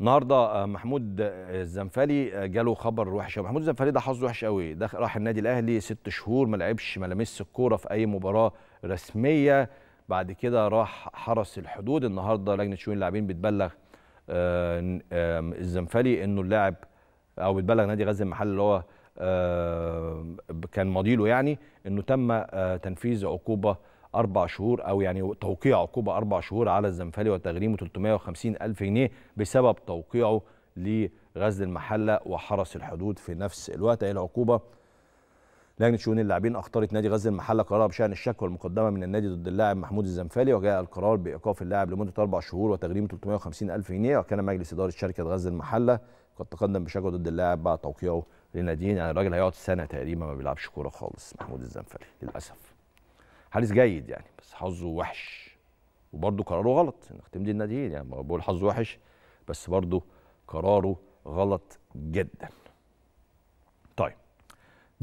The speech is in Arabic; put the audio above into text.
النهارده آه، محمود آه، الزنفلي آه، جاله خبر وحش قوي محمود الزنفلي ده حظه وحش قوي ده راح النادي الاهلي ست شهور ما لعبش ما لمسش الكوره في اي مباراه رسميه بعد كده راح حرس الحدود النهارده لجنه شؤون اللاعبين بتبلغ الزنفلي انه اللاعب او بتبلغ نادي غزل المحل اللي هو كان مضيله يعني انه تم تنفيذ عقوبه أربع شهور أو يعني توقيع عقوبة أربع شهور على الزنفالي وتغريمه 350 ألف جنيه بسبب توقيعه لغزل المحلة وحرس الحدود في نفس الوقت أي العقوبة لجنة شؤون اللاعبين أخطرت نادي غزل المحلة قرار بشأن الشكوى المقدمة من النادي ضد اللاعب محمود الزنفالي وجاء القرار بإيقاف اللاعب لمدة أربع شهور وتغريمه 350 ألف جنيه وكان مجلس إدارة شركة غزل المحلة قد تقدم بشكوى ضد اللاعب بعد توقيعه لناديين يعني الراجل هيقعد سنة تقريبا ما بيلعبش كورة خالص محمود الزنفالي للأسف حارس جيد يعني بس حظه وحش وبرده قراره غلط انك تمضي الناديين يعني بقول حظه وحش بس برده قراره غلط جدا